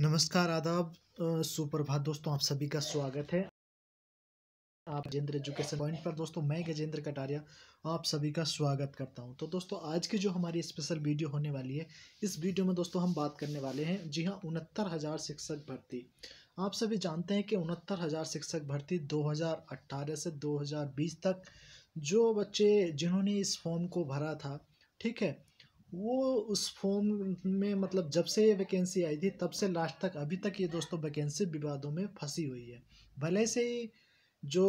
नमस्कार आदाब सुप्रभात दोस्तों आप सभी का स्वागत है आप गजेंद्र एजुकेशन पॉइंट पर दोस्तों मैं गजेंद्र कटारिया आप सभी का स्वागत करता हूं तो दोस्तों आज की जो हमारी स्पेशल वीडियो होने वाली है इस वीडियो में दोस्तों हम बात करने वाले हैं जी हाँ उनहत्तर हज़ार शिक्षक भर्ती आप सभी जानते हैं कि उनहत्तर हज़ार शिक्षक भर्ती 2018 से 2020 तक जो बच्चे जिन्होंने इस फॉर्म को भरा था ठीक है वो उस फॉर्म में मतलब जब से ये वैकेंसी आई थी तब से लास्ट तक अभी तक ये दोस्तों वैकेंसी विवादों में फंसी हुई है भले से ही जो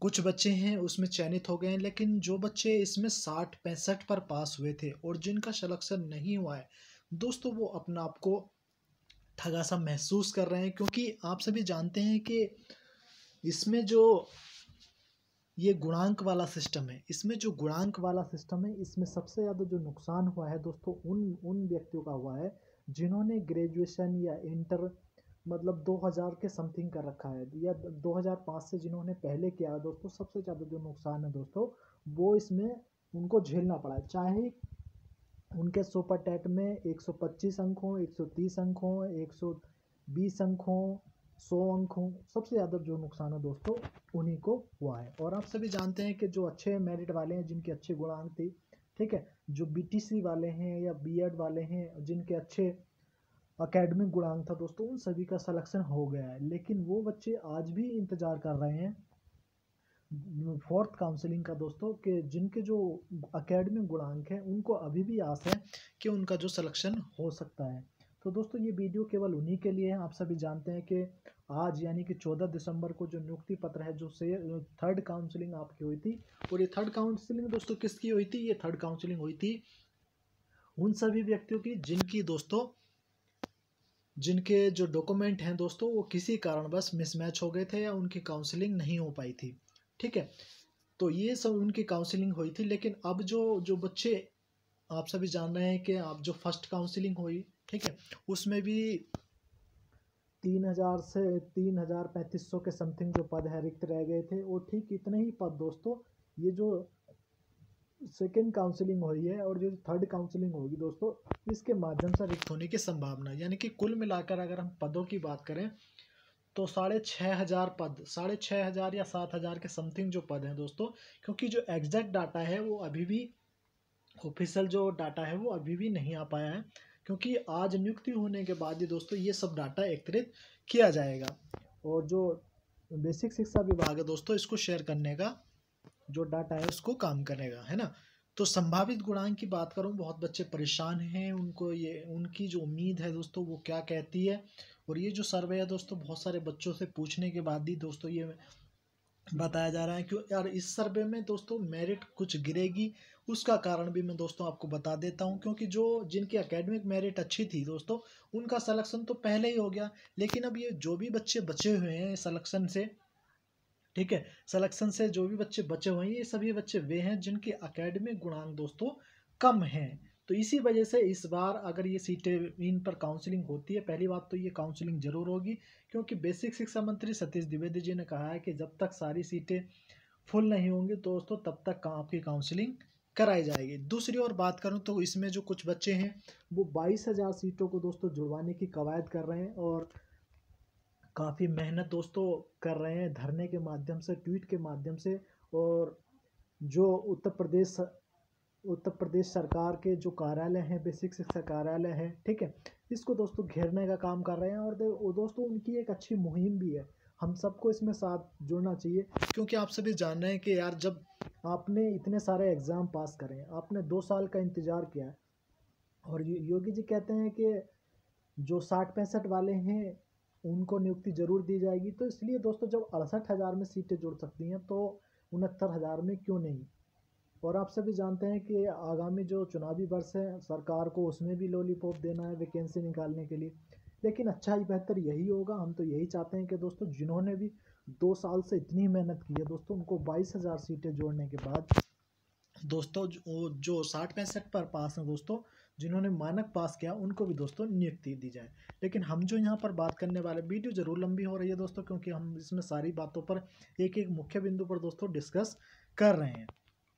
कुछ बच्चे हैं उसमें चयनित हो गए हैं लेकिन जो बच्चे इसमें साठ पैंसठ पर पास हुए थे और जिनका सलेक्शन नहीं हुआ है दोस्तों वो अपना आप को ठगा सा महसूस कर रहे हैं क्योंकि आप सभी जानते हैं कि इसमें जो ये गुणांक वाला सिस्टम है इसमें जो गुणांक वाला सिस्टम है इसमें सबसे ज़्यादा जो नुकसान हुआ है दोस्तों उन उन व्यक्तियों का हुआ है जिन्होंने ग्रेजुएशन या इंटर मतलब 2000 के समथिंग कर रखा है या 2005 से जिन्होंने पहले किया है दोस्तों सबसे ज़्यादा जो नुकसान है दोस्तों वो इसमें उनको झेलना पड़ा है चाहे उनके सुपर टेट में 125 अंक हों 130 अंक हों 120 अंक हों सौ अंक हों सबसे ज़्यादा जो नुकसान है दोस्तों उन्हीं को हुआ है और आप सभी जानते हैं कि जो अच्छे मेरिट वाले हैं जिनके अच्छे गुणांक थे ठीक है जो बीटीसी वाले हैं या बीएड वाले हैं जिनके अच्छे अकेडमिक गुणांक था दोस्तों उन सभी का सलेक्शन हो गया है लेकिन वो बच्चे आज भी इंतज़ार कर रहे हैं फोर्थ काउंसलिंग का दोस्तों के जिनके जो अकेडमिक गुणांक हैं उनको अभी भी आस है कि उनका जो सलेक्शन हो सकता है तो दोस्तों ये वीडियो केवल उन्हीं के लिए है आप सभी जानते हैं कि आज यानी कि 14 दिसंबर को जो नियुक्ति पत्र है जो से थर्ड काउंसलिंग आपकी हुई थी और ये थर्ड काउंसलिंग दोस्तों किसकी हुई थी ये थर्ड काउंसलिंग हुई थी उन सभी व्यक्तियों की जिनकी दोस्तों जिनके जो डॉक्यूमेंट हैं दोस्तों वो किसी कारणवश मिसमैच हो गए थे या उनकी काउंसलिंग नहीं हो पाई थी ठीक है तो ये सब उनकी काउंसलिंग हुई थी लेकिन अब जो जो बच्चे आप सभी जान रहे हैं कि आप जो फर्स्ट काउंसलिंग हुई ठीक है उसमें भी तीन हज़ार से तीन हज़ार पैंतीस सौ के समथिंग जो पद है रिक्त रह गए थे वो ठीक इतने ही पद दोस्तों ये जो सेकेंड काउंसलिंग हुई है और जो थर्ड काउंसलिंग होगी दोस्तों इसके माध्यम से रिक्त होने की संभावना यानी कि कुल मिलाकर अगर हम पदों की बात करें तो साढ़े छः हज़ार पद साढ़े छः हज़ार या सात हज़ार के समथिंग जो पद हैं दोस्तों क्योंकि जो एग्जैक्ट डाटा है वो अभी भी ऑफिशियल जो डाटा है वो अभी भी नहीं आ पाया है क्योंकि आज नियुक्ति होने के बाद ही दोस्तों ये सब डाटा एकत्रित किया जाएगा और जो बेसिक शिक्षा विभाग है दोस्तों इसको शेयर करने का जो डाटा है उसको काम करेगा है ना तो संभावित गुणांक की बात करूँ बहुत बच्चे परेशान हैं उनको ये उनकी जो उम्मीद है दोस्तों वो क्या कहती है और ये जो सर्वे है दोस्तों बहुत सारे बच्चों से पूछने के बाद ही दोस्तों ये बताया जा रहा है क्यों यार इस सर्वे में दोस्तों मेरिट कुछ गिरेगी उसका कारण भी मैं दोस्तों आपको बता देता हूं क्योंकि जो जिनकी एकेडमिक मेरिट अच्छी थी दोस्तों उनका सलेक्शन तो पहले ही हो गया लेकिन अब ये जो भी बच्चे बचे हुए हैं सलेक्शन से ठीक है सलेक्शन से जो भी बच्चे बचे हुए हैं ये सभी बच्चे वे हैं जिनके अकेडमिक गुणांक दोस्तों कम हैं तो इसी वजह से इस बार अगर ये सीटें इन पर काउंसलिंग होती है पहली बात तो ये काउंसलिंग जरूर होगी क्योंकि बेसिक शिक्षा मंत्री सतीश द्विवेदी जी ने कहा है कि जब तक सारी सीटें फुल नहीं होंगी दोस्तों तब तक आपकी काउंसलिंग कराई जाएगी दूसरी ओर बात करूँ तो इसमें जो कुछ बच्चे हैं वो बाईस हज़ार सीटों को दोस्तों जुड़वाने की कवायद कर रहे हैं और काफ़ी मेहनत दोस्तों कर रहे हैं धरने के माध्यम से ट्वीट के माध्यम से और जो उत्तर प्रदेश उत्तर प्रदेश सरकार के जो कार्यालय हैं बेसिक शिक्षा कार्यालय है ठीक है इसको दोस्तों घेरने का काम कर रहे हैं और दोस्तों उनकी एक अच्छी मुहिम भी है हम सबको इसमें साथ जुड़ना चाहिए क्योंकि आप सभी जान रहे हैं कि यार जब आपने इतने सारे एग्ज़ाम पास करें आपने दो साल का इंतज़ार किया है और योगी जी कहते हैं कि जो साठ पैंसठ वाले हैं उनको नियुक्ति ज़रूर दी जाएगी तो इसलिए दोस्तों जब अड़सठ हज़ार में सीटें जुड़ सकती हैं तो उनहत्तर हज़ार में क्यों नहीं और आप सभी जानते हैं कि आगामी जो चुनावी वर्ष है सरकार को उसमें भी लॉलीपॉप देना है वैकेंसी निकालने के लिए लेकिन अच्छा ही बेहतर यही होगा हम तो यही चाहते हैं कि दोस्तों जिन्होंने भी दो साल से इतनी मेहनत की है दोस्तों उनको बाईस हज़ार सीटें जोड़ने के बाद दोस्तों जो, जो साठ पैंसठ पर पास हैं दोस्तों जिन्होंने मानक पास किया उनको भी दोस्तों नियुक्ति दी जाए लेकिन हम जो यहाँ पर बात करने वाले वीडियो जरूर लंबी हो रही है दोस्तों क्योंकि हम इसमें सारी बातों पर एक एक मुख्य बिंदु पर दोस्तों डिस्कस कर रहे हैं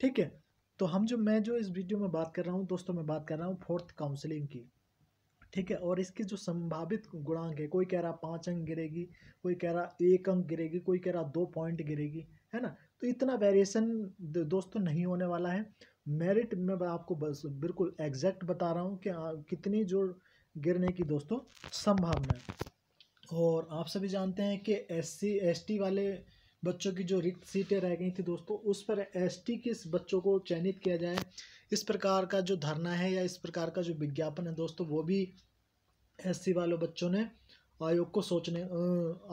ठीक है तो हम जो मैं जो इस वीडियो में बात कर रहा हूँ दोस्तों मैं बात कर रहा हूँ फोर्थ काउंसलिंग की ठीक है और इसके जो संभावित गुणांक है कोई कह रहा पाँच अंक गिरेगी कोई कह रहा एक अंक गिरेगी कोई कह रहा दो पॉइंट गिरेगी है ना तो इतना वेरिएशन दोस्तों नहीं होने वाला है मेरिट में आपको बस बिल्कुल एग्जैक्ट बता रहा हूँ कि कितनी जो गिरने की दोस्तों संभावना है और आप सभी जानते हैं कि एस सी एस टी वाले बच्चों की जो रिक्त सीटें रह गई थी दोस्तों उस पर एसटी के बच्चों को चयनित किया जाए इस प्रकार का जो धरना है या इस प्रकार का जो विज्ञापन है दोस्तों वो भी सी वालों बच्चों ने आयोग को सोचने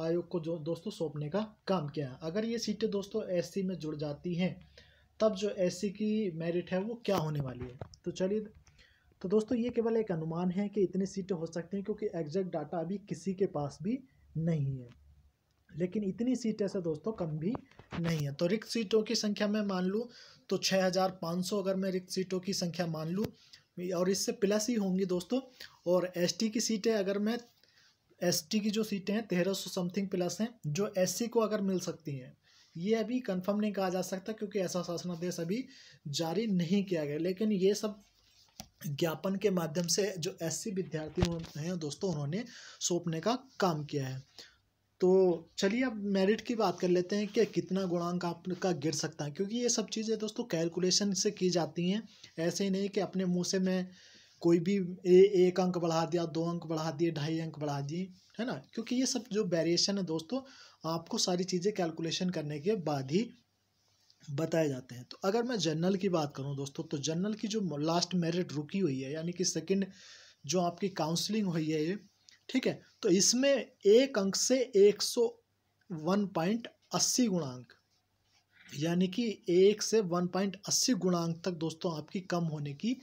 आयोग को जो दोस्तों सौंपने का काम किया है अगर ये सीटें दोस्तों सी में जुड़ जाती हैं तब जो सी की मेरिट है वो क्या होने वाली है तो चलिए तो दोस्तों ये केवल एक अनुमान है कि इतनी सीटें हो सकती हैं क्योंकि एग्जैक्ट डाटा अभी किसी के पास भी नहीं है लेकिन इतनी सीटें से दोस्तों कम भी नहीं है तो रिक्त सीटों की संख्या मैं मान लूँ तो सौ अगर मैं रिक्त सीटों की संख्या मान लूँ और इससे प्लस ही होंगी दोस्तों और एसटी की सीटें अगर मैं एसटी की जो सीटें हैं तेरह सौ समथिंग प्लस हैं जो एससी को अगर मिल सकती हैं ये अभी कंफर्म नहीं कहा जा सकता क्योंकि ऐसा शासनादेश अभी जारी नहीं किया गया लेकिन ये सब ज्ञापन के माध्यम से जो एस विद्यार्थी हैं दोस्तों उन्होंने सौंपने का काम किया है तो चलिए अब मेरिट की बात कर लेते हैं कि कितना गुणांक आपका गिर सकता है क्योंकि ये सब चीज़ें दोस्तों कैलकुलेशन से की जाती हैं ऐसे ही नहीं कि अपने मुंह से मैं कोई भी ए, एक अंक बढ़ा दिया दो अंक बढ़ा दिए ढाई अंक बढ़ा दिए है ना क्योंकि ये सब जो वेरिएशन है दोस्तों आपको सारी चीज़ें कैलकुलेशन करने के बाद ही बताए जाते हैं तो अगर मैं जनरल की बात करूँ दोस्तों तो जनरल की जो लास्ट मेरिट रुकी हुई है यानी कि सेकेंड जो आपकी काउंसलिंग हुई है ये ठीक है तो इसमें एक अंक से एक सौ वन पॉइंट अस्सी गुणांक यानी कि एक से वन पॉइंट अस्सी गुणांक तक दोस्तों आपकी कम होने की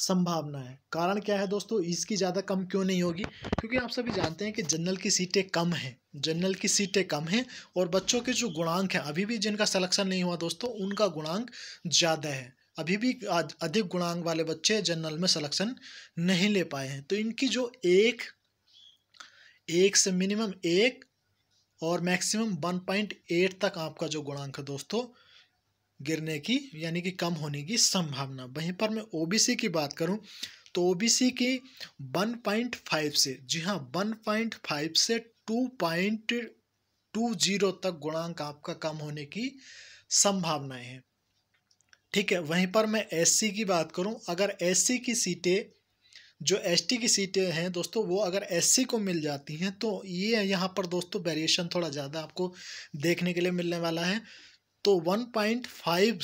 संभावना है कारण क्या है दोस्तों इसकी ज़्यादा कम क्यों नहीं होगी क्योंकि आप सभी जानते हैं कि जनरल की सीटें कम हैं जनरल की सीटें कम हैं और बच्चों के जो गुणांक हैं अभी भी जिनका सलेक्शन नहीं हुआ दोस्तों उनका गुणांक ज़्यादा है अभी भी अधिक गुणांक वाले बच्चे जनरल में सलेक्शन नहीं ले पाए हैं तो इनकी जो एक एक से मिनिमम एक और मैक्सिमम वन पॉइंट एट तक आपका जो गुणांक है दोस्तों गिरने की यानी कि कम होने की संभावना वहीं पर मैं ओबीसी की बात करूं तो ओबीसी की वन पॉइंट फाइव से जी हाँ वन पॉइंट फाइव से टू पॉइंट टू जीरो तक गुणांक आपका कम होने की संभावनाएं हैं ठीक है वहीं पर मैं एससी की बात करूं अगर एससी की सीटें जो एसटी की सीटें हैं दोस्तों वो अगर एससी को मिल जाती हैं तो ये यहाँ पर दोस्तों वेरिएशन थोड़ा ज़्यादा आपको देखने के लिए मिलने वाला है तो one point five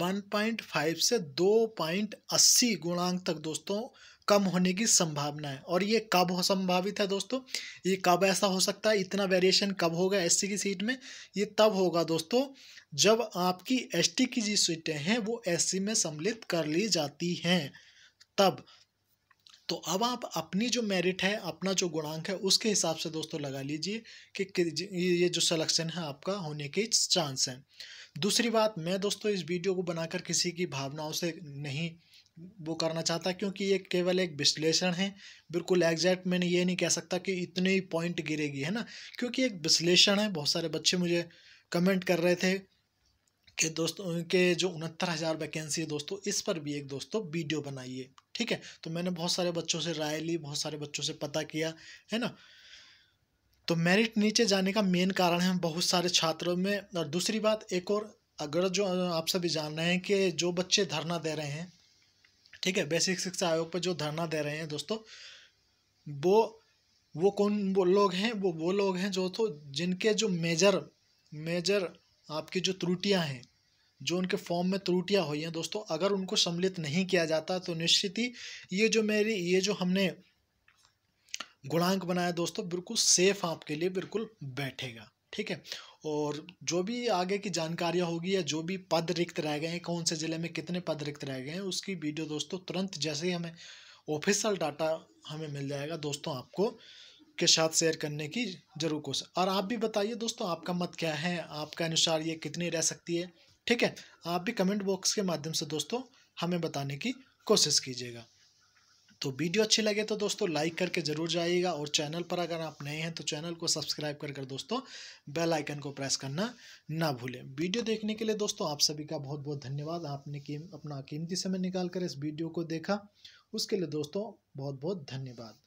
one point five से दो पॉइंट अस्सी गुणांक तक दोस्तों कम होने की संभावना है और ये कब हो संभावित है दोस्तों ये कब ऐसा हो सकता है इतना वेरिएशन कब होगा एससी की सीट में ये तब होगा दोस्तों जब आपकी एसटी की जी सीटें हैं वो एससी में सम्मिलित कर ली जाती हैं तब तो अब आप अपनी जो मेरिट है अपना जो गुणांक है उसके हिसाब से दोस्तों लगा लीजिए कि, ये जो सिलेक्शन है आपका होने के चांस हैं दूसरी बात मैं दोस्तों इस वीडियो को बनाकर किसी की भावनाओं से नहीं वो करना चाहता क्योंकि ये केवल एक विश्लेषण है बिल्कुल एग्जैक्ट मैंने ये नहीं कह सकता कि इतने ही पॉइंट गिरेगी है ना क्योंकि एक विश्लेषण है बहुत सारे बच्चे मुझे कमेंट कर रहे थे के दोस्तों के जो उनहत्तर हज़ार वैकेंसी है दोस्तों इस पर भी एक दोस्तों वीडियो बनाइए ठीक है तो मैंने बहुत सारे बच्चों से राय ली बहुत सारे बच्चों से पता किया है ना तो मेरिट नीचे जाने का मेन कारण है बहुत सारे छात्रों में और दूसरी बात एक और अगर जो आप सभी जान रहे हैं कि जो बच्चे धरना दे रहे हैं ठीक है बेसिक शिक्षा आयोग पर जो धरना दे रहे हैं दोस्तों वो वो कौन वो लोग हैं वो वो लोग हैं जो तो जिनके जो मेजर मेजर आपकी जो त्रुटियां हैं जो उनके फॉर्म में त्रुटियाँ हुई हैं दोस्तों अगर उनको सम्मिलित नहीं किया जाता तो निश्चित ही ये जो मेरी ये जो हमने गुणांक बनाया दोस्तों बिल्कुल सेफ आपके लिए बिल्कुल बैठेगा ठीक है और जो भी आगे की जानकारियाँ होगी या जो भी पद रिक्त रह गए हैं कौन से ज़िले में कितने पद रिक्त रह गए हैं उसकी वीडियो दोस्तों तुरंत जैसे ही हमें ऑफिशियल डाटा हमें मिल जाएगा दोस्तों आपको के साथ शेयर करने की जरूर कोशिश और आप भी बताइए दोस्तों आपका मत क्या है आपके अनुसार ये कितनी रह सकती है ठीक है आप भी कमेंट बॉक्स के माध्यम से दोस्तों हमें बताने की कोशिश कीजिएगा तो वीडियो अच्छी लगे तो दोस्तों लाइक करके ज़रूर जाइएगा और चैनल पर अगर आप नए हैं तो चैनल को सब्सक्राइब कर कर दोस्तों बेल आइकन को प्रेस करना ना भूलें वीडियो देखने के लिए दोस्तों आप सभी का बहुत बहुत धन्यवाद आपने कीम अपना कीमती समय निकाल कर इस वीडियो को देखा उसके लिए दोस्तों बहुत बहुत धन्यवाद